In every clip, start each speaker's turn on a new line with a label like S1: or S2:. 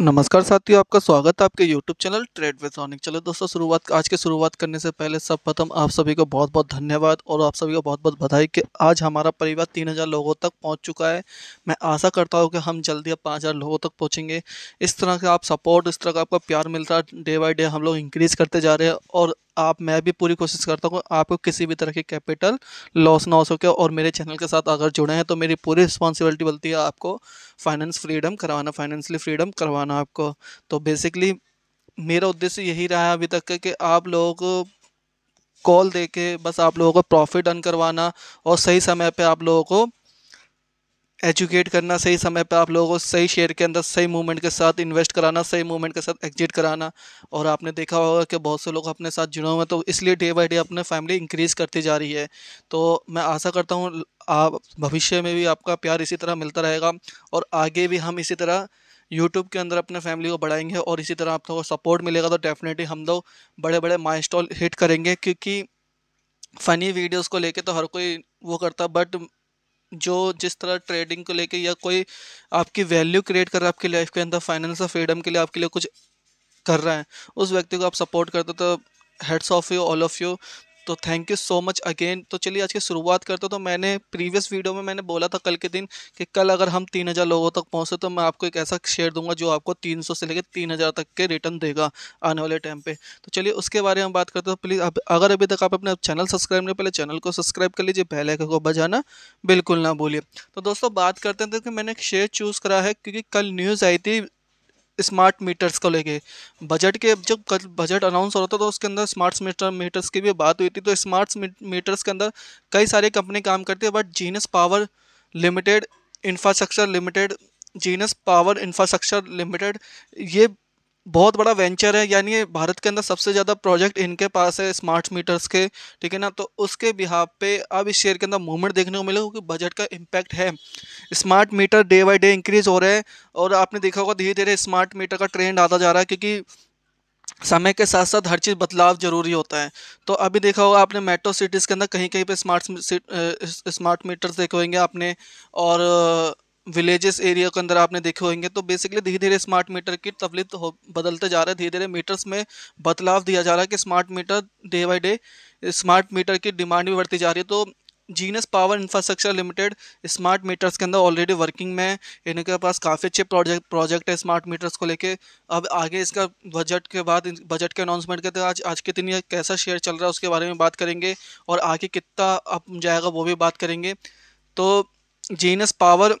S1: नमस्कार साथियों आपका स्वागत है आपके YouTube चैनल ट्रेड वे सोनिक चलो दोस्तों शुरुआत आज के शुरुआत करने से पहले सब प्रथम आप सभी को बहुत बहुत धन्यवाद और आप सभी को बहुत बहुत बधाई कि आज हमारा परिवार 3000 लोगों तक पहुंच चुका है मैं आशा करता हूं कि हम जल्दी अब 5000 लोगों तक पहुंचेंगे इस तरह का आप सपोर्ट इस तरह का आपका प्यार मिल रहा है डे बाई डे हम लोग इंक्रीज़ करते जा रहे हैं और आप मैं भी पूरी कोशिश करता हूँ आपको किसी भी तरह की कैपिटल लॉस ना हो सके और मेरे चैनल के साथ अगर जुड़े हैं तो मेरी पूरी रिस्पॉन्सिबिलिटी बनती है आपको फाइनेंस फ्रीडम करवाना फाइनेंशियली फ्रीडम करवाना आपको तो बेसिकली मेरा उद्देश्य यही रहा है अभी तक का कि आप लोगों को कॉल दे के बस आप लोगों को प्रॉफिट अर्न करवाना और सही समय पे आप लोगों को एजुकेट करना सही समय पर आप लोगों को सही शेयर के अंदर सही मूवमेंट के साथ इन्वेस्ट कराना सही मूवमेंट के साथ एग्जिट कराना और आपने देखा होगा कि बहुत से लोग अपने साथ जुड़े हुए हैं तो इसलिए डे बाई डे अपने फैमिली इंक्रीज़ करती जा रही है तो मैं आशा करता हूँ आप भविष्य में भी आपका प्यार इसी तरह मिलता रहेगा और आगे भी हम इसी तरह यूट्यूब के अंदर अपने फैमिली को बढ़ाएंगे और इसी तरह आप लोगों को सपोर्ट मिलेगा तो डेफिनेटली हम लोग बड़े बड़े माइस्टॉल हिट करेंगे क्योंकि फ़नी वीडियोस को लेके तो हर कोई वो करता बट जो जिस तरह ट्रेडिंग को लेके या कोई आपकी वैल्यू क्रिएट कर रहा है आपकी लाइफ के अंदर फाइनेंशियल फ्रीडम के लिए आपके लिए कुछ कर रहा है उस व्यक्ति को आप सपोर्ट करते तो hats off you all of you तो thank you so much again तो चलिए आज की शुरुआत करते तो मैंने प्रीवियस वीडियो में मैंने बोला था कल के दिन कि कल अगर हम तीन हज़ार लोगों तक पहुँचे तो मैं आपको एक ऐसा शेयर दूंगा जो आपको तीन सौ से लेकर तीन हज़ार तक के रिटर्न देगा आने वाले टाइम पे तो चलिए उसके बारे में बात करते हैं प्लीज़ तो अब अगर अभी तक आप अपने चैनल सब्सक्राइब नहीं पहले चैनल को सब्सक्राइब कर लीजिए पहले को बजाना बिल्कुल ना भूलिए तो दोस्तों बात करते हैं तो कि मैंने एक शेयर चूज़ करा है क्योंकि कल न्यूज़ आई थी स्मार्ट मीटर्स को लेके बजट के जब बजट अनाउंस हो रहा था तो उसके अंदर स्मार्ट मीटर मीटर्स की भी बात हुई थी तो स्मार्ट मीटर्स के अंदर कई सारी कंपनी काम करती है but Genus Power Limited Infrastructure Limited Genus Power Infrastructure Limited ये बहुत बड़ा वेंचर है यानी भारत के अंदर सबसे ज़्यादा प्रोजेक्ट इनके पास है स्मार्ट मीटर्स के ठीक है ना तो उसके बिहाव पे अब इस शेयर के अंदर मूवमेंट देखने को मिलेगा क्योंकि बजट का इम्पैक्ट है smart meter day by day increase हो रहे हैं और आपने देखा होगा धीरे धीरे स्मार्ट मीटर का ट्रेंड आता जा रहा है क्योंकि समय के साथ साथ हर चीज़ बदलाव जरूरी होता है तो अभी देखा होगा आपने मेट्रो सिटीज़ के अंदर कहीं कहीं पे स्मार्ट स्मार्ट मीटर्स देखे होंगे आपने और विलेजेस एरिया के अंदर आपने देखे होंगे तो बेसिकली धीरे धीरे स्मार्ट मीटर की तफलीत हो बदलते जा रहा है धीरे धीरे मीटर्स में बदलाव दिया जा रहा है कि smart meter day by day smart meter की डिमांड भी बढ़ती जा रही है तो Genus Power Infrastructure Limited smart meters के अंदर ऑलरेडी वर्किंग में है इनके पास काफ़ी अच्छे प्रोजेक्ट प्रोजेक्ट है स्मार्ट मीटर्स को लेके अब आगे इसका बजट के बाद बजट के अनाउंसमेंट के आज आज के दिन कैसा शेयर चल रहा है उसके बारे में बात करेंगे और आगे कितना अप जाएगा वो भी बात करेंगे तो जीनस पावर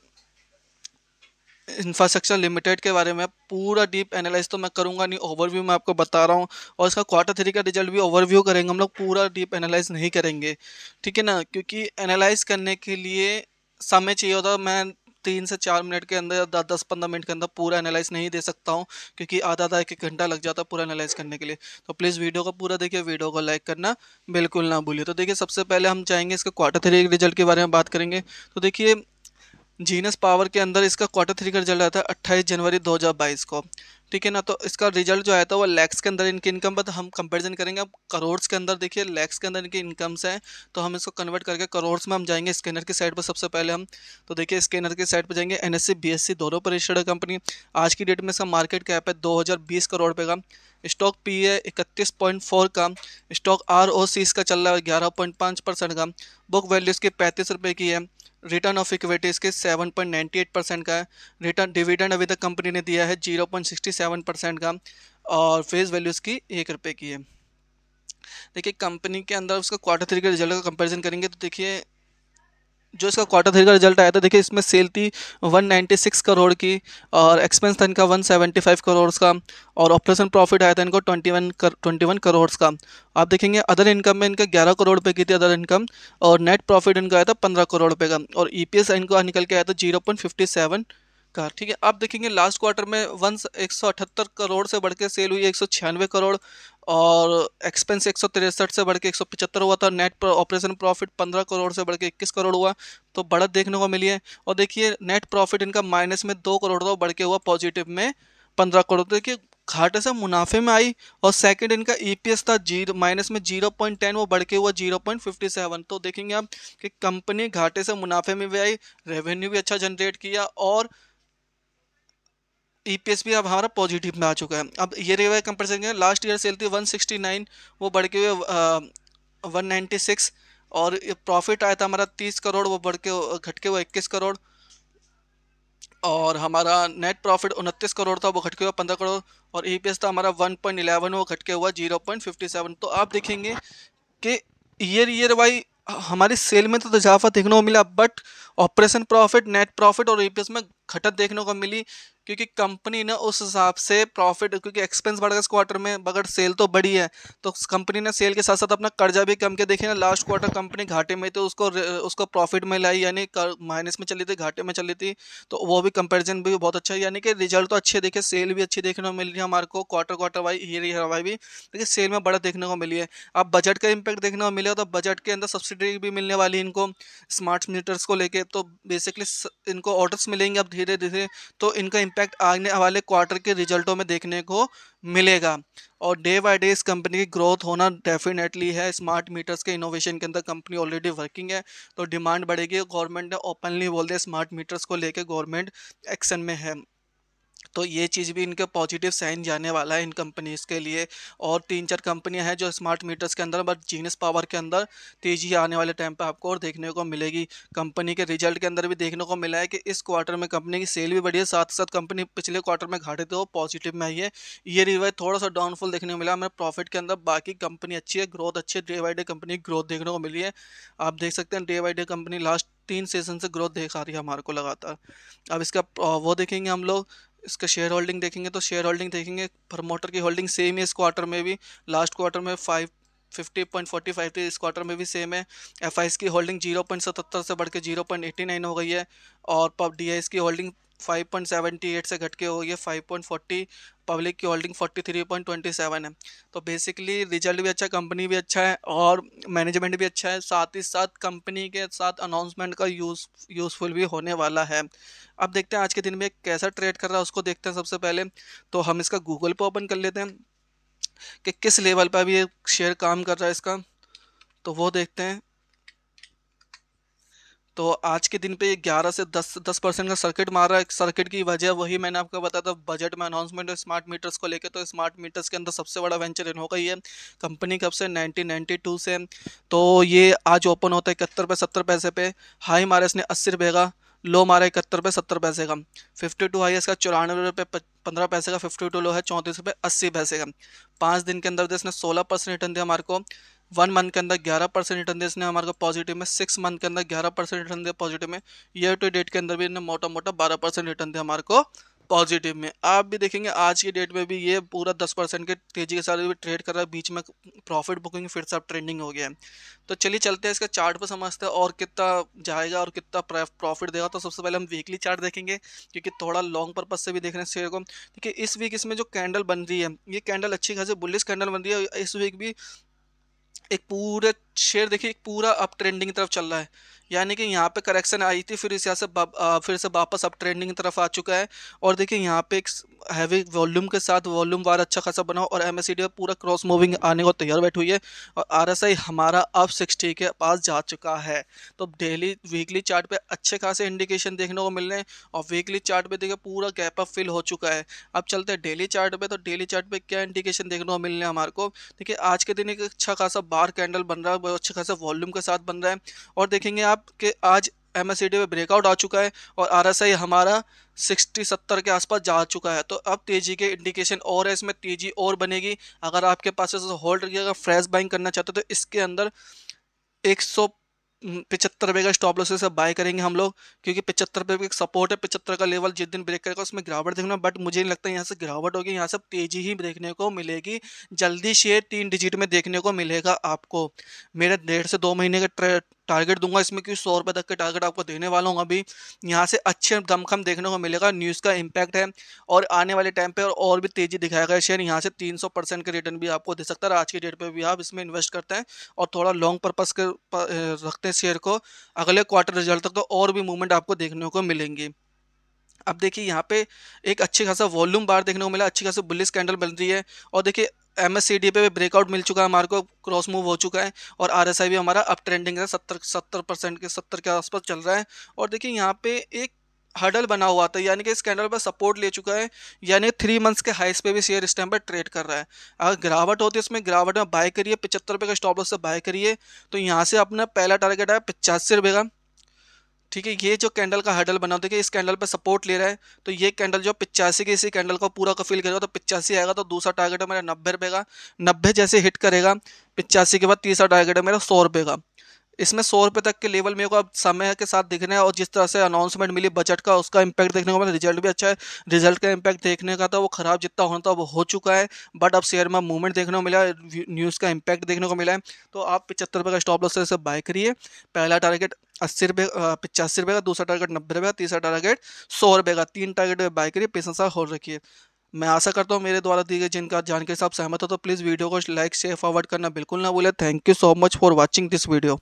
S1: इंफ्रास्ट्रक्चर लिमिटेड के बारे में पूरा डीप एनालाइज तो मैं करूंगा नहीं ओवरव्यू मैं आपको बता रहा हूँ और इसका क्वार्टर थ्री का रिजल्ट भी ओवरव्यू करेंगे हम लोग पूरा डीप एनालाइज नहीं करेंगे ठीक है ना क्योंकि एनालाइज करने के लिए समय चाहिए होता मैं तीन से चार मिनट के अंदर या दस पंद्रह मिनट के अंदर पूरा एनालाइज नहीं दे सकता हूँ क्योंकि आधा आधा एक घंटा लग जाता है पूरा एनालाइज करने के लिए तो प्लीज़ वीडियो को पूरा देखिए वीडियो को लाइक करना बिल्कुल ना भूलिए तो देखिए सबसे पहले हम चाहेंगे इसके क्वार्टर थ्री रिजल्ट के बारे में बात करेंगे तो देखिए जीनस पावर के अंदर इसका क्वार्टर थ्री का रिजल्ट आया था अट्ठाईस जनवरी 2022 को ठीक है ना तो इसका रिजल्ट जो आया था वो लैक्स के अंदर इनकी इनकम पर हम कंपैरिजन करेंगे अब करोड़ के अंदर देखिए लैक्स के अंदर इनकी इनकम्स हैं तो हम इसको कन्वर्ट करके करोड़्स में हम जाएंगे स्कैनर की साइड पर सबसे पहले हम तो देखिए स्कैनर की साइड पर जाएंगे एन एस सी दोनों पर रजिस्टर्ड है कंपनी आज की डेट में इसका मार्केट कैप है दो करोड़ रुपये का स्टॉक पी e है इकतीस पॉइंट फोर का स्टॉक आर ओ सी इसका चल रहा है ग्यारह पॉइंट पाँच परसेंट का बुक वैल्यू इसकी पैंतीस रुपये की है रिटर्न ऑफ इक्विटीज़ के 7.98 परसेंट का है रिटर्न डिविडेंड अभी तक कंपनी ने दिया है 0.67 परसेंट का और फेस वैल्यू इसकी एक रुपये की है देखिए कंपनी के अंदर उसका क्वार्टर थ्री के रिजल्ट का कंपैरिजन करेंगे तो देखिए जो इसका क्वार्टर थ्री का रिजल्ट आया था देखिए इसमें सेल थी 196 करोड़ की और एक्सपेंस था इनका 175 करोड़ का और ऑपरेशन प्रॉफिट आया था इनको 21 कर 21 करोड़ का आप देखेंगे अदर इनकम में इनका 11 करोड़ रुपये की थी अदर इनकम और नेट प्रॉफिट इनका आया था 15 करोड़ रुपये का और ई e इनका निकल के आया था जीरो का ठीक है आप देखेंगे लास्ट क्वार्टर में वन एक करोड़ से बढ़ के सेल हुई एक करोड़ और एक्सपेंस एक से बढ़ के एक हुआ था नेट ऑपरेशन प्रॉफिट 15 करोड़ से बढ़ के इक्कीस करोड़ हुआ तो बढ़त देखने को मिली है और देखिए नेट प्रॉफिट इनका माइनस में दो करोड़ था बढ़ के हुआ पॉजिटिव में पंद्रह करोड़ तो देखिए घाटे से मुनाफे में आई और सेकंड इनका ईपीएस e था जीरो माइनस में जीरो पॉइंट टेन वो बढ़ के हुआ जीरो पॉइंट फिफ्टी सेवन तो देखेंगे आप कि कंपनी घाटे से मुनाफे में भी आई रेवेन्यू भी अच्छा जनरेट किया और ईपीएस e भी अब हमारा पॉजिटिव में आ चुका है अब ये रेवा कंपेरिजन करें लास्ट ईयर सेल थी 169 वो बढ़ के हुए वन नाइन्टी सिक्स और प्रॉफिट आया था हमारा तीस करोड़ वो बढ़ के घट के हुआ इक्कीस करोड़ और हमारा नेट प्रॉफिट उनतीस करोड़ था वो घट के हुआ पंद्रह करोड़ और ई e था हमारा वन पॉइंट इलेवन वो घट के हुआ जीरो पॉइंट फिफ्टी सेवन तो आप देखेंगे कि ईयर ईयर वाई हमारी सेल में तो, तो इजाफा देखने को मिला but operation profit net profit और ई e में खटत देखने को मिली क्योंकि कंपनी ने उस हिसाब से प्रॉफिट क्योंकि एक्सपेंस बढ़ गया इस क्वार्टर में बगर सेल तो बढ़ी है तो कंपनी ने सेल के साथ साथ अपना कर्जा भी कम किया देखिए ना लास्ट क्वार्टर कंपनी घाटे में थी तो उसको उसको प्रॉफिट में लाई यानी माइनस में चली थी घाटे में चली थी तो वो भी कंपेरिजन भी बहुत अच्छा है यानी कि रिजल्ट तो अच्छे देखे सेल भी अच्छी देखने को मिल रही है हमारे को quarter quarter Y year year Y भी देखिए सेल में बड़ा देखने को मिली है अब बजट का इम्पैक्ट देखने को मिलेगा तो बजट के अंदर सब्सिडी भी मिलने वाली इनको स्मार्ट मीटर्स को लेकर तो बेसिकली इनको ऑर्डर्स मिलेंगे अब धीरे धीरे तो इनका इम्पैक्ट आने वाले क्वार्टर के रिजल्टों में देखने को मिलेगा और डे बाई डे इस कंपनी की ग्रोथ होना डेफिनेटली है स्मार्ट मीटर्स के इनोवेशन के अंदर कंपनी ऑलरेडी वर्किंग है तो डिमांड बढ़ेगी गवर्नमेंट ने ओपनली बोल दिया स्मार्ट मीटर्स को लेकर गवर्नमेंट एक्शन में है तो ये चीज़ भी इनके पॉजिटिव साइन जाने वाला है इन कंपनीज़ के लिए और तीन चार कंपनियां हैं जो स्मार्ट मीटर्स के अंदर बट जीनस पावर के अंदर तेज़ी आने वाले टाइम पे आपको और देखने को मिलेगी कंपनी के रिजल्ट के अंदर भी देखने को मिला है कि इस क्वार्टर में कंपनी की सेल भी बढ़ी है साथ साथ कंपनी पिछले क्वार्टर में घाटे थे वो तो पॉजिटिव में आई है ये रिवाइज थोड़ा सा डाउनफॉल देखने को मिला हमें प्रॉफिट के अंदर बाकी कंपनी अच्छी है ग्रोथ अच्छी है डे बाई डे कंपनी की ग्रोथ देखने को मिली है आप देख सकते हैं day by day company last तीन सेशन से ग्रोथ देख आ रही है हमारे को लगातार अब इसका वो देखेंगे हम लोग इसका शेयर होल्डिंग देखेंगे तो शेयर होल्डिंग देखेंगे प्रमोटर की होल्डिंग सेम है इस क्वार्टर में भी लास्ट क्वार्टर में five fifty point forty five थी इस क्वार्टर में भी सेम है एफ की होल्डिंग जीरो पॉइंट सतहत्तर से बढ़ के जीरो पॉइंट एट्टी नाइन हो गई है और पब डी की होल्डिंग 5.78 से घट के हो ये 5.40 पब्लिक की होल्डिंग 43.27 है तो बेसिकली रिजल्ट भी अच्छा कंपनी भी अच्छा है और मैनेजमेंट भी अच्छा है साथ ही साथ कंपनी के साथ अनाउंसमेंट का यूज यूज़फुल भी होने वाला है अब देखते हैं आज के दिन में कैसा ट्रेड कर रहा है उसको देखते हैं सबसे पहले तो हम इसका गूगल पर ओपन कर लेते हैं कि किस लेवल पर अभी शेयर काम कर रहा है इसका तो वो देखते हैं तो आज के दिन पे ग्यारह से दस दस परसेंट का सर्किट मारा है सर्किट की वजह वही मैंने आपको बताया था बजट में अनाउंसमेंट है स्मार्ट मीटर्स को लेकर तो स्मार्ट मीटर्स के अंदर सबसे बड़ा वेंचर हो गई है कंपनी कब से 1992 से तो ये आज ओपन होता है इकहत्तर रुपये सत्तर पैसे पे हाई मारा इसने अस्सी रुपये का लो मारा इकहत्तर रुपये सत्तर पैसे का फिफ्टी टू हाई इसका चौरानवे रुपये पंद्रह पैसे का फिफ्टी टू लो है चौंतीस रुपये अस्सी पैसे का पाँच दिन के अंदर तो इसने सोलह परसेंट रिटर्न दिया हमारे को वन मंथ के अंदर ग्यारह परसेंट रिटर्न दिया इसने हमारे को पॉजिटिव में सिक्स मंथ के अंदर ग्यारह परसेंट रिटर्न दिया पॉजिटिव में ईयर टू डेट के अंदर भी इन्हें मोटा मोटा बारह परसेंट रिटर्न दिया हमारे को पॉजिटिव में आप भी देखेंगे आज की डेट में भी ये पूरा दस परसेंट के तेजी के साथ भी ट्रेड कर रहा है बीच में प्रॉफिट बुकिंग फिर से अब ट्रेंडिंग हो गया है तो चलिए चलते हैं इसका चार्ट पर समझते हैं और कितना जाएगा और कितना प्रॉफिट देगा तो सबसे पहले हम वीकली चार्ट देखेंगे क्योंकि थोड़ा लॉन्ग पर्पज से भी देख रहे को देखिए इस वीक इसमें जो कैंडल बन रही है ये कैंडल अच्छी खासी बुलिस कैंडल बन रही है इस वीक भी एक पूरे शेयर देखिए एक पूरा अप ट्रेंडिंग की तरफ चल रहा है यानी कि यहाँ पे करेक्शन आई थी फिर इस यहाँ से फिर से वापस अप ट्रेंडिंग की तरफ आ चुका है और देखिए यहाँ पे एक हैवी वॉल्यूम के साथ वॉल्यूम वार अच्छा खासा बना और एम एस पूरा क्रॉस मूविंग आने को तैयार बैठ हुई है और आर एस आई हमारा अब सिक्सटी के पास जा चुका है तो डेली वीकली चार्ट पे अच्छे खासे इंडिकेशन देखने को मिल रहे हैं और वीकली चार्ट पे देखिए पूरा गैप अप फिल हो चुका है अब चलते हैं डेली चार्ट पे तो डेली चार्ट पे क्या इंडिकेशन देखने को मिल रहे हैं हमारे को देखिए आज के दिन एक अच्छा खासा बार कैंडल बन रहा है अच्छे खासा वॉल्यूम के साथ बन रहा है और देखेंगे आप कि आज एम एस पे ब्रेकआउट आ चुका है और आर एस आई हमारा सिक्सटी सत्तर के आसपास जा चुका है तो अब तेज़ी के इंडिकेशन और है इसमें तेज़ी और बनेगी अगर आपके पास होल्ड की अगर फ्रेश बाइंग करना चाहते हो तो इसके अंदर एक सौ हम्म, पिचहत्तर रुपये का स्टॉप लॉस से बाय करेंगे हम लोग क्योंकि पिचहत्तर रुपये एक सपोर्ट है पिचहत्तर का लेवल जिस दिन ब्रेक करेगा उसमें गिरावट देखना बट मुझे नहीं लगता यहाँ से गिरावट होगी यहाँ से तेज़ी ही देखने को मिलेगी जल्दी शेयर तीन डिजिट में देखने को मिलेगा आपको मेरे डेढ़ से दो महीने का टारगेट दूंगा इसमें कि सौ रुपये तक के टारगेट आपको देने वाला हूँ अभी यहाँ से अच्छे दमखम देखने को मिलेगा न्यूज़ का इम्पैक्ट है और आने वाले टाइम पर और भी तेज़ी दिखाएगा शेयर यहाँ से तीन सौ परसेंट के रिटर्न भी आपको दे सकता है आज के डेट पर भी आप इसमें इन्वेस्ट करते हैं और थोड़ा लॉन्ग पर्पज़ के रखते हैं शेयर को अगले क्वार्टर रिजल्ट तक तो और भी मूवमेंट आपको देखने को मिलेंगी अब देखिए यहाँ पे एक अच्छी खासा वॉल्यूम बार देखने को मिला अच्छी खासी बुलिस कैंडल बन रही है और देखिए एम एस सी डी पे ब्रेकआउट मिल चुका है हमारे को क्रॉस मूव हो चुका है और आर एस आई भी हमारा अप ट्रेंडिंग है सत्तर सत्तर परसेंट के सत्तर के आसपास चल रहा है और देखिए यहाँ पे एक हडल बना हुआ था यानी कि इस कैंडल पर सपोर्ट ले चुका है यानी थ्री मंथ्स के हाइस पे भी शेयर इस टाइम पर ट्रेड कर रहा है अगर गिरावट होती है इसमें गिरावट में बाय करिए पचहत्तर रुपये का स्टॉप लॉस से बाय करिए तो यहाँ से अपना पहला टारगेट है पचासी रुपये का ठीक है ये जो कैंडल का हडल बना देखिए इस कैंडल पर सपोर्ट ले रहा है तो ये कैंडल जो पिचासी के इसी कैंडल को पूरा कफील करेगा तो पिचासी आएगा तो दूसरा टारगेट है मेरा नब्बे रुपये का नब्बे जैसे हिट करेगा पिचासी के बाद तीसरा टारगेट है मेरा सौ रुपये का इसमें सौ रुपये तक के लेवल मेरे को अब समय के साथ दिखने और जिस तरह से अनाउंसमेंट मिली बजट का उसका इम्पैक्ट देखने को मिला रिजल्ट भी अच्छा है रिजल्ट का इम्पैक्ट देखने का था वो खराब जितना होना था वो हो चुका है बट अब शेयर में मूवमेंट देखने को मिला न्यूज़ का इम्पैक्ट देखने को मिला है तो आप पचहत्तर रुपये का स्टॉप लॉस से बाय करिए पहला टारगेट अस्सी रुपये पचासी रुपये का दूसरा टारगेट नब्बे रुपये का तीसरा टारगेट सौ रुपये का तीन टारगेट बाय करिए पेशेंस होल्ड रखिए मैं आशा करता हूँ मेरे द्वारा दी गई जिनका जानकारी से सहमत हो तो प्लीज़ वीडियो को लाइक शेयर फॉरवर्ड करना बिल्कुल ना बोले thank you so much for watching this video